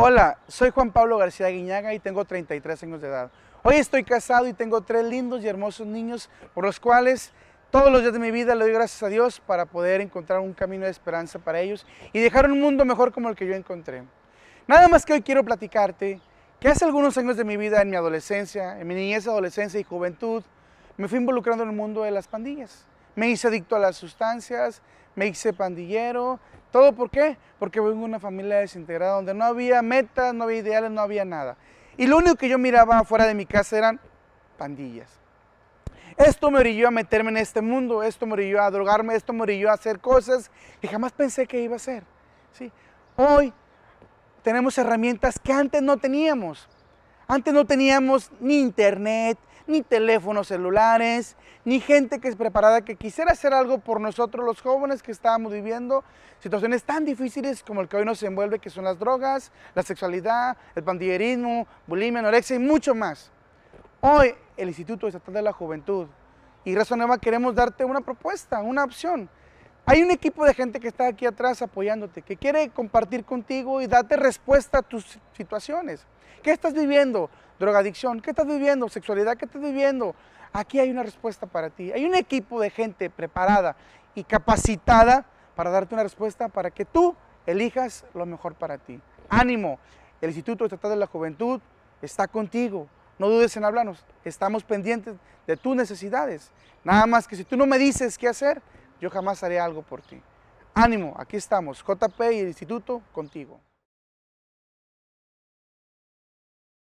Hola, soy Juan Pablo García Guiñaga y tengo 33 años de edad. Hoy estoy casado y tengo tres lindos y hermosos niños por los cuales todos los días de mi vida le doy gracias a Dios para poder encontrar un camino de esperanza para ellos y dejar un mundo mejor como el que yo encontré. Nada más que hoy quiero platicarte que hace algunos años de mi vida, en mi adolescencia, en mi niñez, adolescencia y juventud, me fui involucrando en el mundo de las pandillas me hice adicto a las sustancias, me hice pandillero. ¿Todo por qué? Porque vengo de una familia desintegrada donde no había metas, no había ideales, no había nada. Y lo único que yo miraba afuera de mi casa eran pandillas. Esto me orilló a meterme en este mundo, esto me orilló a drogarme, esto me orilló a hacer cosas que jamás pensé que iba a hacer. ¿sí? Hoy tenemos herramientas que antes no teníamos. Antes no teníamos ni internet, ni teléfonos celulares, ni gente que es preparada, que quisiera hacer algo por nosotros los jóvenes que estábamos viviendo situaciones tan difíciles como el que hoy nos envuelve, que son las drogas, la sexualidad, el pandillerismo, bulimia, anorexia y mucho más. Hoy el Instituto Estatal de la Juventud y razón Nueva queremos darte una propuesta, una opción hay un equipo de gente que está aquí atrás apoyándote, que quiere compartir contigo y darte respuesta a tus situaciones. ¿Qué estás viviendo? Drogadicción, ¿qué estás viviendo? Sexualidad, ¿qué estás viviendo? Aquí hay una respuesta para ti. Hay un equipo de gente preparada y capacitada para darte una respuesta para que tú elijas lo mejor para ti. Ánimo, el Instituto Estatal de la Juventud está contigo. No dudes en hablarnos, estamos pendientes de tus necesidades. Nada más que si tú no me dices qué hacer, yo jamás haré algo por ti. Ánimo, aquí estamos, JP y el instituto contigo.